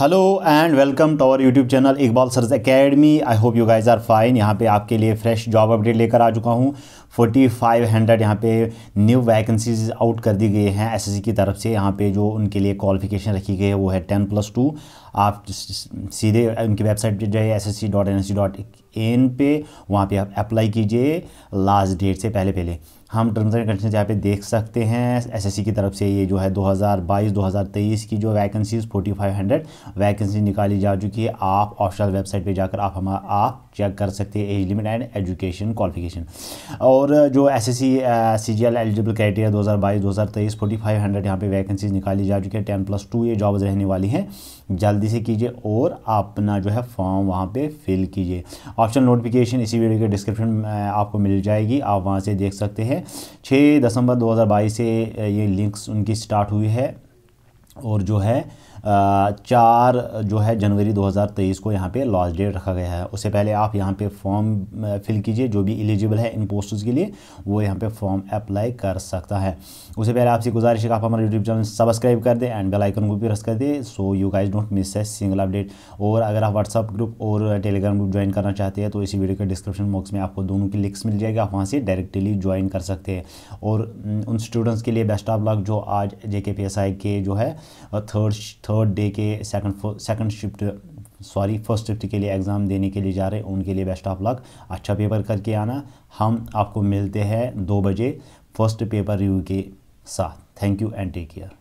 hello and welcome to our YouTube channel Iqbal सरज academy I hope you guys are fine यहाँ पे आपके लिए फ्रेश जॉब अपडेट लेकर आ चुका हूँ 4500 हंड्रेड यहाँ पे न्यू वैकेंसीज आउट कर दी गई हैं एसएससी की तरफ से यहाँ पे जो उनके लिए क्वालिफिकेशन रखी गई है वो है टेन प्लस टू आप सीधे उनकी वेबसाइट पर जाइए S S C dot N S C dot N पे वहाँ पे आप अप्लाई कीजिए लास्ट डेट से पहले पहले हम टर्म्स एंड कंडीशन यहाँ पे देख सकते हैं एसएससी की तरफ से ये जो है 2022 2023 की जो वैकेंसीज 4500 वैकेंसी निकाली जा चुकी है आप ऑफिशियल वेबसाइट पे जाकर आप हमारा आप चेक कर सकते हैं age limit and education qualification और जो S S C C G L eligible criteria दो हज़ार बाईस दो हज़ार तेईस फोर्टी फाइव हंड्रेड यहाँ पर वैकेंसीज निकाली जा चुकी है टेन प्लस टू ये जॉब्स रहने वाली हैं जल्दी से कीजिए और अपना जो है फॉर्म वहाँ पर फिल कीजिए ऑप्शन नोटिफिकेशन इसी वीडियो के डिस्क्रिप्शन में आपको मिल जाएगी आप वहाँ से देख सकते हैं दो दिसंबर बाईस से ये लिंक्स उनकी स्टार्ट हुई है और जो है चार जो है जनवरी 2023 को यहाँ पे लास्ट डेट रखा गया है उससे पहले आप यहाँ पे फॉर्म फिल कीजिए जो भी एलिजिबल है इन पोस्ट्स के लिए वो यहाँ पे फॉर्म अप्लाई कर सकता है उससे पहले आपसे गुजारिश है आप हमारा यूट्यूब चैनल सब्सक्राइब कर दें एंड बेल आइकन को भी प्रेस कर दें so you guys don't miss a single update और अगर आप व्हाट्सअप ग्रुप और टेलीग्राम ग्रुप ज्वाइन करना चाहते हैं तो इसी वीडियो के डिस्क्रिप्शन बॉक्स में आपको दोनों की लिंक्स मिल जाएगी आप वहाँ से डायरेक्टली ज्वाइन कर सकते हैं और उन स्टूडेंट्स के लिए बेस्ट ऑफ लक जो आज जे के के जो है थर्ड थर्ड डे के second second shift sorry first shift के लिए एग्ज़ाम देने के लिए जा रहे हैं उनके लिए बेस्ट ऑफ लक अच्छा पेपर करके आना हम आपको मिलते हैं दो बजे फर्स्ट पेपर रिव्यू के साथ thank you and take care